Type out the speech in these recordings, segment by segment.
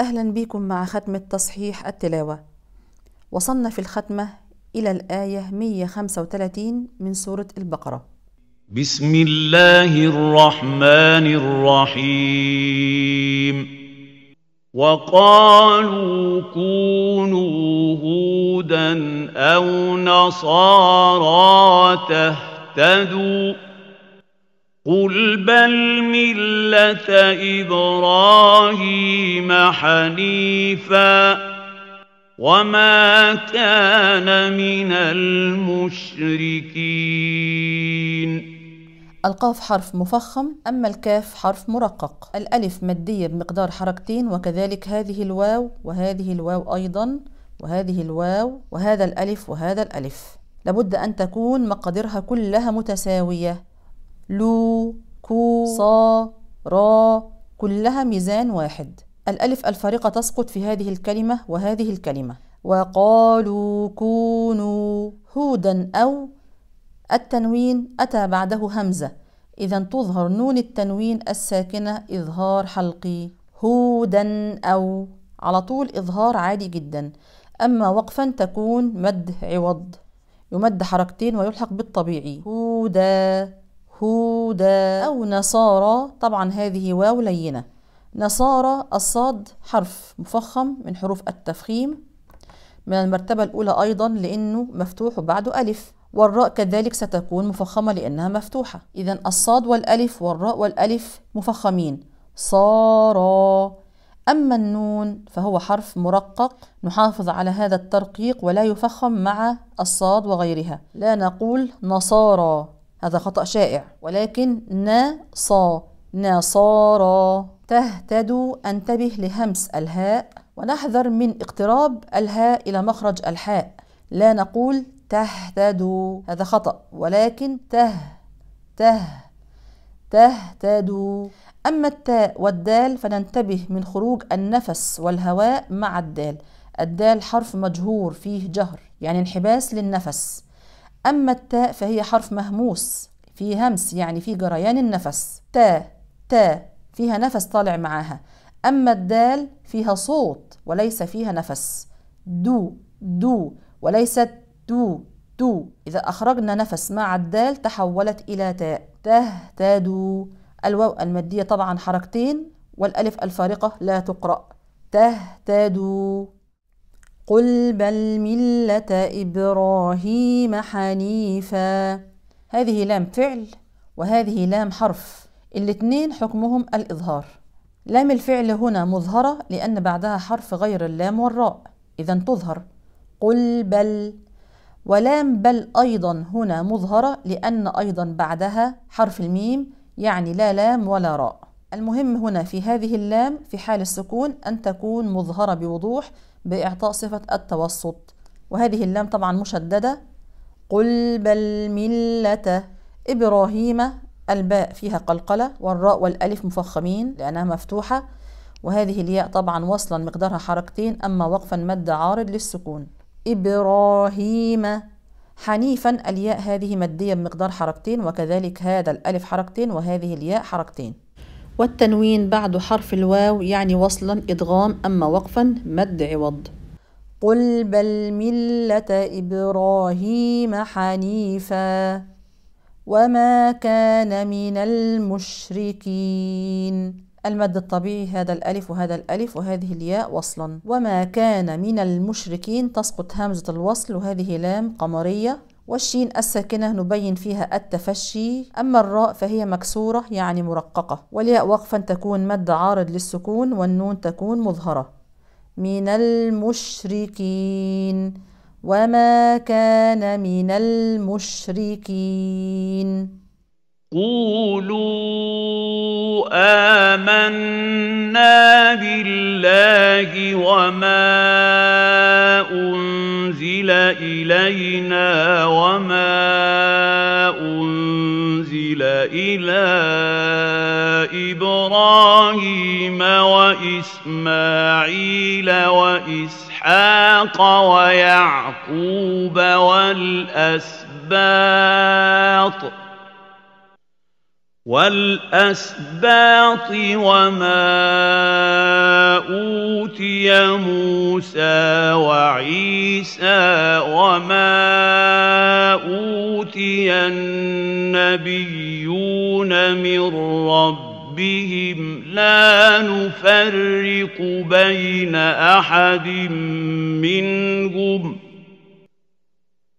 أهلا بكم مع ختمة تصحيح التلاوة وصلنا في الختمة إلى الآية 135 من سورة البقرة بسم الله الرحمن الرحيم وقالوا كونوا هودا أو نصارى تهتدوا قل بل مله ابراهيم حنيفا وما كان من المشركين القاف حرف مفخم أما الكاف حرف مرقق الألف مادية بمقدار حركتين وكذلك هذه الواو وهذه الواو أيضا وهذه الواو وهذا الألف وهذا الألف لابد أن تكون مقاديرها كلها متساوية لو كو صا را كلها ميزان واحد الألف الفارقة تسقط في هذه الكلمة وهذه الكلمة وقالوا كونوا هودا أو التنوين أتى بعده همزة إذا تظهر نون التنوين الساكنة إظهار حلقي هودا أو على طول إظهار عادي جدا أما وقفا تكون مد عوض يمد حركتين ويلحق بالطبيعي هودا هودا أو نصارى طبعا هذه واو لينة نصارى الصاد حرف مفخم من حروف التفخيم من المرتبة الأولى أيضا لأنه مفتوح وبعده ألف والراء كذلك ستكون مفخمة لأنها مفتوحة إذا الصاد والألف والراء والألف مفخمين صارى أما النون فهو حرف مرقق نحافظ على هذا الترقيق ولا يفخم مع الصاد وغيرها لا نقول نصارى هذا خطأ شائع ولكن نصا نصارى تهتدوا انتبه لهمس الهاء ونحذر من اقتراب الهاء إلى مخرج الحاء لا نقول تهتدوا هذا خطأ ولكن ته ته تهتدوا أما التاء والدال فننتبه من خروج النفس والهواء مع الدال الدال حرف مجهور فيه جهر يعني انحباس للنفس أما التاء فهي حرف مهموس في همس يعني في جريان النفس تاء تاء فيها نفس طالع معاها أما الدال فيها صوت وليس فيها نفس دو دو وليست دو دو إذا أخرجنا نفس مع الدال تحولت إلى تاء تادو الواو المادية طبعا حركتين والألف الفارقة لا تقرأ تادو قل بل ملة إبراهيم حنيفا هذه لام فعل وهذه لام حرف الاتنين حكمهم الإظهار لام الفعل هنا مظهرة لأن بعدها حرف غير اللام والراء إذا تظهر قل بل ولام بل أيضا هنا مظهرة لأن أيضا بعدها حرف الميم يعني لا لام ولا راء المهم هنا في هذه اللام في حال السكون أن تكون مظهرة بوضوح بإعطاء صفة التوسط وهذه اللام طبعا مشددة قل بل ملة إبراهيم الباء فيها قلقلة والراء والألف مفخمين لأنها مفتوحة وهذه الياء طبعا وصلا مقدارها حركتين أما وقفا مد عارض للسكون إبراهيم حنيفا الياء هذه مدية بمقدار حركتين وكذلك هذا الألف حركتين وهذه الياء حركتين والتنوين بعد حرف الواو يعني وصلا إدغام أما وقفا مد عوض قل بل ملة إبراهيم حنيفا وما كان من المشركين المد الطبيعي هذا الألف وهذا الألف وهذه الياء وصلا وما كان من المشركين تسقط همزة الوصل وهذه لام قمرية والشين الساكنة نبين فيها التفشي أما الراء فهي مكسورة يعني مرققة والياء وقفا تكون مد عارض للسكون والنون تكون مظهرة من المشركين وما كان من المشركين قولوا آمنا بالله وما أنزل إلينا وما أنزل إلى إبراهيم وإسماعيل وإسحاق ويعقوب والأسباط ۖ والأسباط وما أوتي موسى وعيسى وما أوتي النبيون من ربهم لا نفرق بين أحد منهم ۖ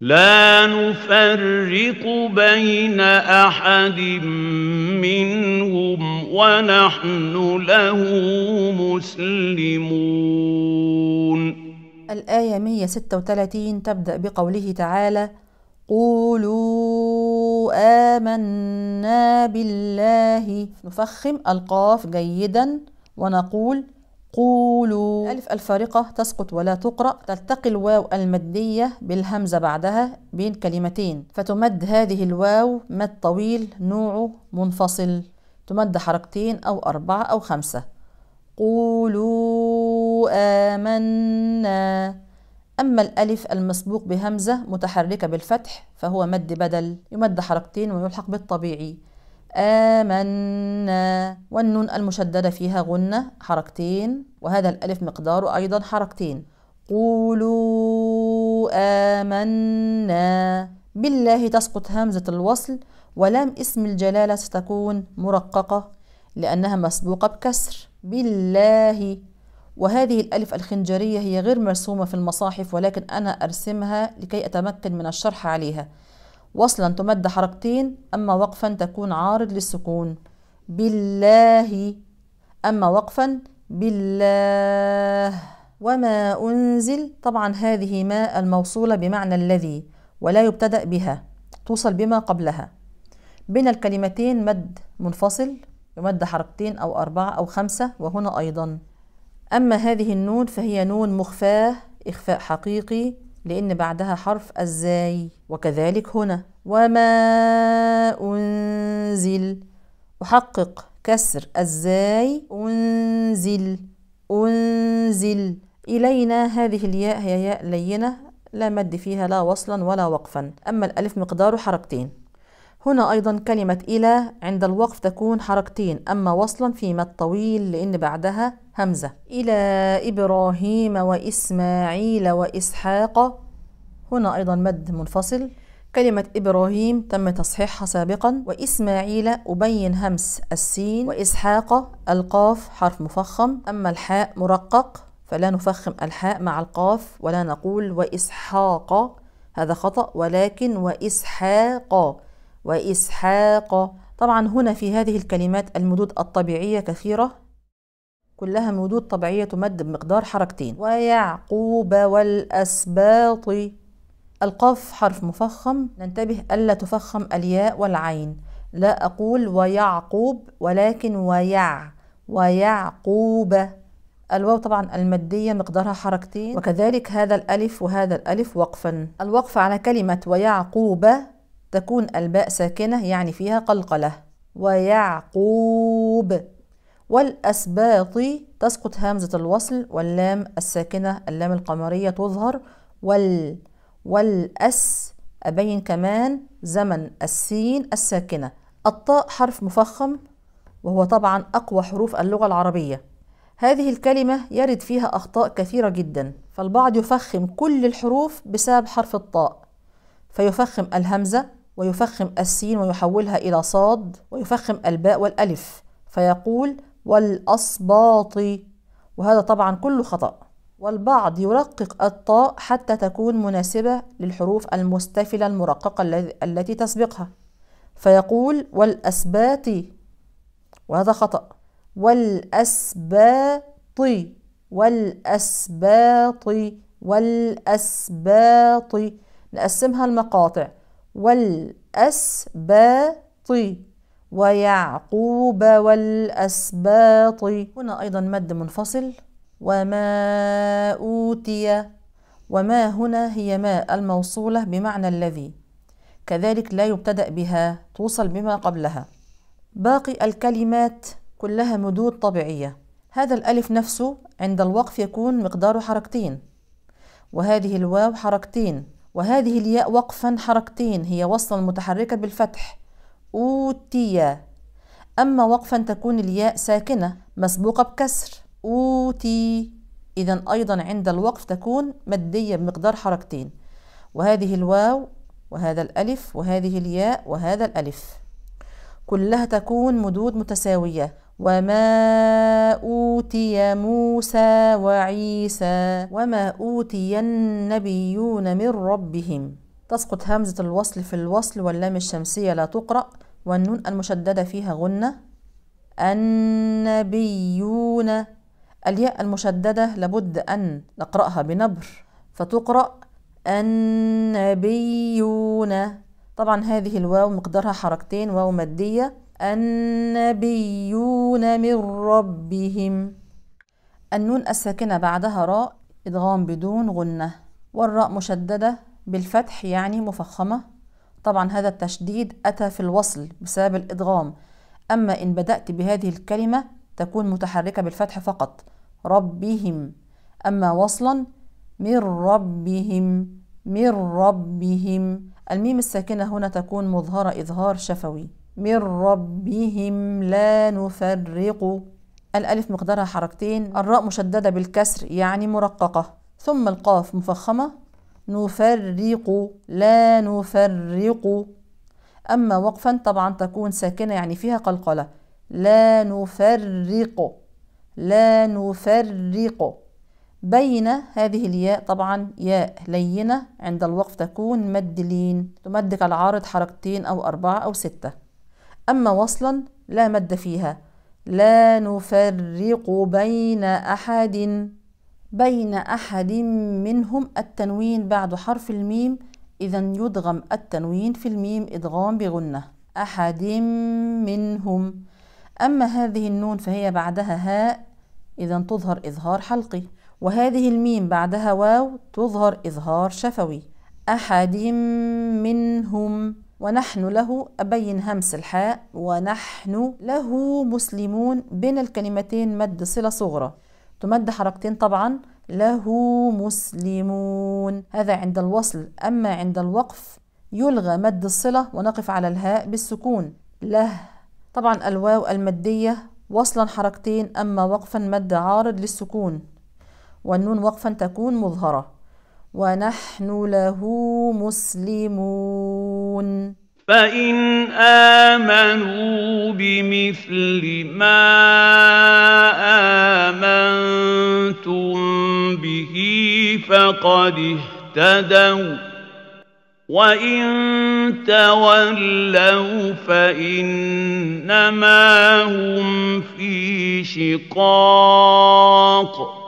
لا نفرق بين احد منهم ونحن له مسلمون الآية 136 تبدأ بقوله تعالى: قولوا آمنا بالله نفخم القاف جيدا ونقول قولوا ألف الفارقة تسقط ولا تقرأ تلتقي الواو المدية بالهمزة بعدها بين كلمتين فتمد هذه الواو مد طويل نوعه منفصل تمد حركتين أو أربعة أو خمسة قولوا آمنا أما الألف المسبوق بهمزة متحركة بالفتح فهو مد بدل يمد حركتين ويلحق بالطبيعي آمنا والنون المشددة فيها غنة حركتين وهذا الألف مقداره أيضا حركتين قولوا آمنا بالله تسقط همزة الوصل ولام اسم الجلالة ستكون مرققة لأنها مسبوقة بكسر بالله وهذه الألف الخنجرية هي غير مرسومة في المصاحف ولكن أنا أرسمها لكي أتمكن من الشرح عليها وصلا تمد حركتين أما وقفا تكون عارض للسكون بالله أما وقفا بالله وما أنزل طبعا هذه ما الموصولة بمعنى الذي ولا يبتدأ بها توصل بما قبلها بين الكلمتين مد منفصل يمد حركتين أو أربعة أو خمسة وهنا أيضا أما هذه النون فهي نون مخفاة إخفاء حقيقي لأن بعدها حرف الزاي وكذلك هنا وما أنزل أحقق كسر الزاي أنزل أنزل إلينا هذه الياء هي ياء لينة لا مد فيها لا وصلا ولا وقفا أما الألف مقداره حركتين هنا أيضا كلمة إلى عند الوقف تكون حركتين أما وصلا في مد طويل لأن بعدها همزة إلى إبراهيم وإسماعيل وإسحاق هنا أيضا مد منفصل كلمة إبراهيم تم تصحيحها سابقا وإسماعيل أبين همس السين وإسحاق القاف حرف مفخم أما الحاء مرقق فلا نفخم الحاء مع القاف ولا نقول وإسحاق هذا خطأ ولكن وإسحاق وإسحاق طبعا هنا في هذه الكلمات المدود الطبيعية كثيرة كلها مدود طبيعية تمد بمقدار حركتين ويعقوب والأسباط القاف حرف مفخم ننتبه ألا تفخم الياء والعين لا أقول ويعقوب ولكن ويع ويعقوب الواو طبعا المادية مقدارها حركتين وكذلك هذا الألف وهذا الألف وقفا الوقف على كلمة ويعقوب تكون الباء ساكنة يعني فيها قلقلة ويعقوب والأسباط تسقط همزة الوصل واللام الساكنة اللام القمرية تظهر وال والأس أبين كمان زمن السين الساكنة الطاء حرف مفخم وهو طبعا أقوى حروف اللغة العربية هذه الكلمة يرد فيها أخطاء كثيرة جدا فالبعض يفخم كل الحروف بسبب حرف الطاء فيفخم الهمزة ويفخم السين ويحولها إلى صاد ويفخم الباء والألف فيقول والأصباط وهذا طبعا كله خطأ والبعض يرقق الطاء حتى تكون مناسبة للحروف المستفلة المرققة التي تسبقها فيقول والأسبات وهذا خطأ والأسباط والأسباط والأسباط نقسمها المقاطع والأسباط ويعقوب والأسباط هنا أيضا مد منفصل وما أوتي وما هنا هي ما الموصولة بمعنى الذي كذلك لا يبتدأ بها توصل بما قبلها باقي الكلمات كلها مدود طبيعية هذا الألف نفسه عند الوقف يكون مقداره حركتين وهذه الواو حركتين وهذه الياء وقفا حركتين هي وصلا متحركة بالفتح أوتيا أما وقفا تكون الياء ساكنة مسبوقة بكسر أوتي إذا أيضا عند الوقف تكون مدية بمقدار حركتين وهذه الواو وهذا الألف وهذه الياء وهذا الألف كلها تكون مدود متساوية وما أوتي موسى وعيسى وما أوتي النبيون من ربهم تسقط همزة الوصل في الوصل واللام الشمسية لا تقرأ والنون المشددة فيها غنة النبيون الياء المشددة لابد أن نقرأها بنبر فتقرأ النبيون طبعا هذه الواو مقدارها حركتين واو مادية النبيون من ربهم النون الساكنة بعدها راء إدغام بدون غنة والراء مشددة بالفتح يعني مفخمة طبعا هذا التشديد أتى في الوصل بسبب الإدغام أما إن بدأت بهذه الكلمة تكون متحركة بالفتح فقط ربهم أما وصلا من ربهم من ربهم الميم الساكنة هنا تكون مظهرة إظهار شفوي من ربهم لا نفرق الألف مقدارها حركتين الراء مشددة بالكسر يعني مرققة ثم القاف مفخمة نفرق لا نفرق أما وقفا طبعا تكون ساكنة يعني فيها قلقلة لا نفرق لا نفرق بين هذه الياء طبعا ياء لينة عند الوقف تكون مد لين تمد كالعارض حركتين أو أربعة أو ستة أما وصلا لا مد فيها لا نفرق بين أحد بين أحد منهم التنوين بعد حرف الميم إذا يدغم التنوين في الميم إدغام بغنة أحد منهم أما هذه النون فهي بعدها هاء إذا تظهر إظهار حلقي وهذه الميم بعدها واو تظهر إظهار شفوي أحد منهم ونحن له أبين همس الحاء ونحن له مسلمون بين الكلمتين مد صلة صغرى تمد حركتين طبعا له مسلمون هذا عند الوصل أما عند الوقف يلغى مد الصلة ونقف على الهاء بالسكون له طبعا الواو المادية وصلا حركتين أما وقفا مد عارض للسكون والنون وقفا تكون مظهرة ونحن له مسلمون فان امنوا بمثل ما امنتم به فقد اهتدوا وان تولوا فانما هم في شقاق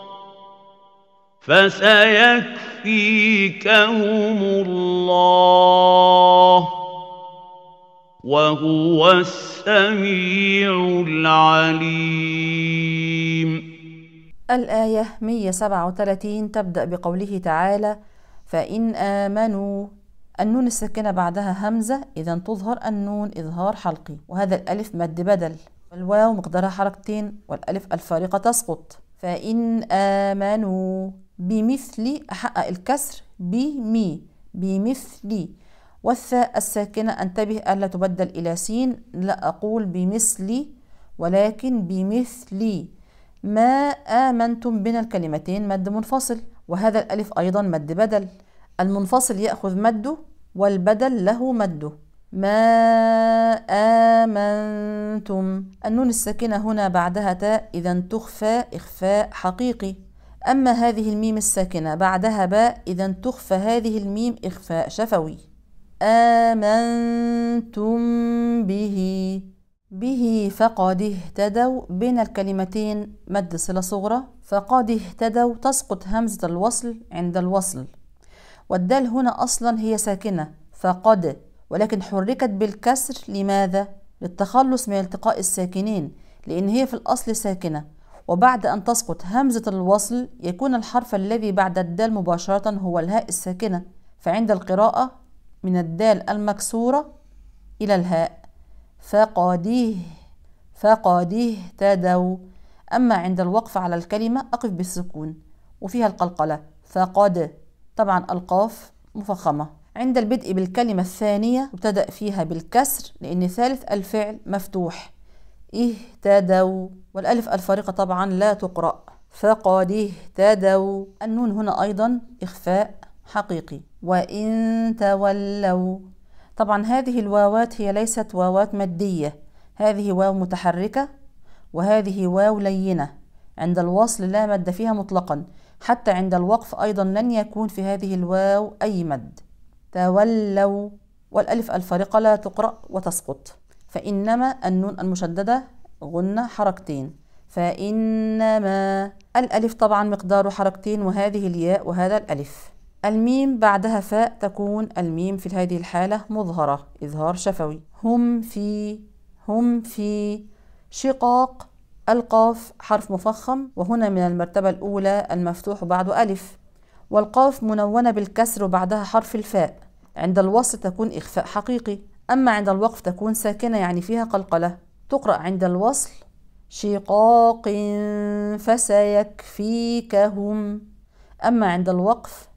فسيكفيكهم الله وهو السميع العليم الآية 137 تبدأ بقوله تعالى فإن آمنوا النون الساكنة بعدها همزة إذا تظهر النون إظهار حلقي وهذا الألف مد بدل والواو مقدارها حركتين والألف الفارقة تسقط فإن آمنوا بمثل أحقق الكسر بمي بمثل والثاء الساكنة أنتبه ألا تبدل إلى سين لا أقول بمثل ولكن بمثل ما آمنتم بين الكلمتين مد منفصل وهذا الألف أيضا مد بدل المنفصل يأخذ مده والبدل له مده ما آمنتم النون الساكنة هنا بعدها تاء إذا تخفى إخفاء حقيقي أما هذه الميم الساكنة بعدها باء إذا تخفى هذه الميم إخفاء شفوي آمنتم به به فقد اهتدوا بين الكلمتين مد صلة صغرى فقد اهتدوا تسقط همزة الوصل عند الوصل والدال هنا أصلا هي ساكنة فقد ولكن حركت بالكسر لماذا؟ للتخلص من التقاء الساكنين لأن هي في الأصل ساكنة وبعد أن تسقط همزة الوصل يكون الحرف الذي بعد الدال مباشرة هو الهاء الساكنة فعند القراءة من الدال المكسورة إلى الهاء فقاديه فقاديه تادو أما عند الوقف على الكلمة أقف بالسكون وفيها القلقلة فقاد طبعا القاف مفخمة عند البدء بالكلمة الثانية ابتدأ فيها بالكسر لأن ثالث الفعل مفتوح اهتدوا والألف الفارقة طبعا لا تقرأ فقد اهتدوا النون هنا أيضا إخفاء حقيقي وإن تولوا طبعا هذه الواوات هي ليست واوات مادية هذه واو متحركة وهذه واو لينة عند الوصل لا مد فيها مطلقا حتى عند الوقف أيضا لن يكون في هذه الواو أي مد تولوا والألف الفارقة لا تقرأ وتسقط فإنما النون المشددة غنة حركتين فإنما الألف طبعا مقداره حركتين وهذه الياء وهذا الألف الميم بعدها فاء تكون الميم في هذه الحالة مظهرة إظهار شفوي هم في هم في شقاق القاف حرف مفخم وهنا من المرتبة الأولى المفتوح بعده ألف والقاف منونة بالكسر وبعدها حرف الفاء عند الوصل تكون إخفاء حقيقي أما عند الوقف تكون ساكنة يعني فيها قلقلة تقرأ عند الوصل شقاق فسيكفيكهم أما عند الوقف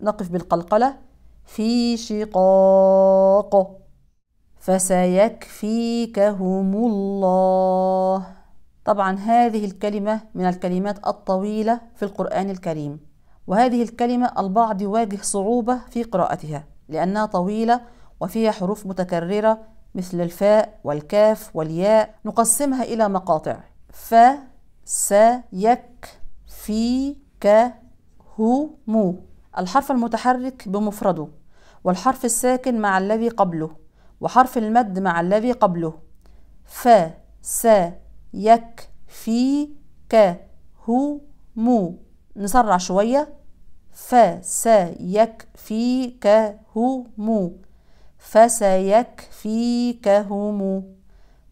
نقف بالقلقلة في شقاق فسيكفيكهم الله طبعا هذه الكلمة من الكلمات الطويلة في القرآن الكريم وهذه الكلمة البعض يواجه صعوبة في قراءتها لأنها طويلة وفيها حروف متكررة مثل الفاء والكاف والياء نقسمها إلى مقاطع ف س يك في ك هو مو الحرف المتحرك بمفرده والحرف الساكن مع الذي قبله وحرف المد مع الذي قبله ف س يك في ك هو مو نسرع شوية ف س يك في ك هو مو فسيكفيكهم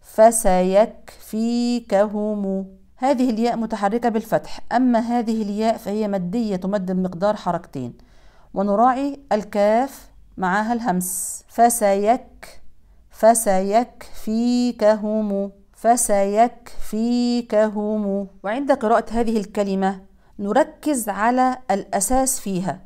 فسيكفيكهم هذه الياء متحركة بالفتح أما هذه الياء فهي مادية تمد بمقدار حركتين ونراعي الكاف معها الهمس فسيك فسيكفيكهم فسيكفيكهم وعند قراءة هذه الكلمة نركز على الأساس فيها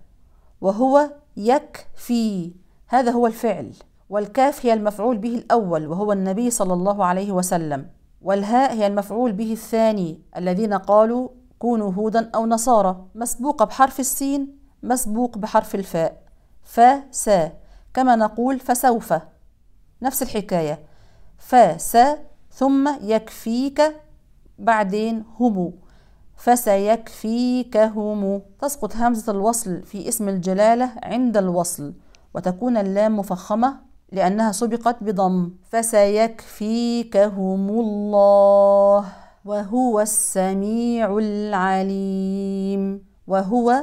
وهو يكفي هذا هو الفعل والكاف هي المفعول به الأول وهو النبي صلى الله عليه وسلم والهاء هي المفعول به الثاني الذين قالوا كونوا هودا أو نصارى مسبوقة بحرف السين مسبوق بحرف الفاء فسا كما نقول فسوف نفس الحكاية فسا ثم يكفيك بعدين هم فسيكفيكهم تسقط همزة الوصل في اسم الجلالة عند الوصل وتكون اللام مفخمة لأنها سبقت بضم فسيكفيكهم الله وهو السميع العليم وهو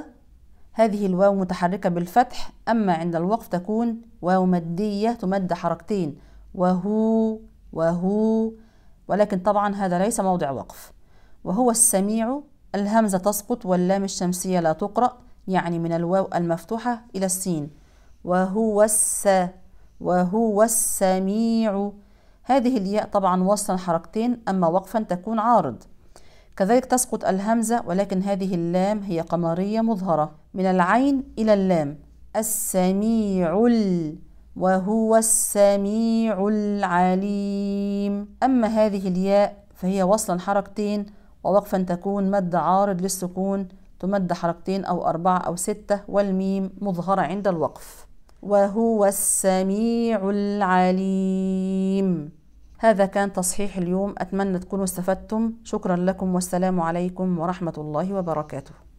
هذه الواو متحركة بالفتح أما عند الوقف تكون واو مدية تمد حركتين وهو وهو ولكن طبعا هذا ليس موضع وقف وهو السميع الهمزة تسقط واللام الشمسية لا تقرأ يعني من الواو المفتوحة إلى السين وهو الس وهو السميع هذه الياء طبعا وصلا حركتين أما وقفا تكون عارض كذلك تسقط الهمزة ولكن هذه اللام هي قمرية مظهرة من العين إلى اللام السميع ال وهو السميع العليم أما هذه الياء فهي وصلا حركتين ووقفا تكون مد عارض للسكون تمد حركتين أو أربعة أو ستة والميم مظهرة عند الوقف وهو السميع العليم هذا كان تصحيح اليوم أتمنى تكونوا استفدتم شكرا لكم والسلام عليكم ورحمة الله وبركاته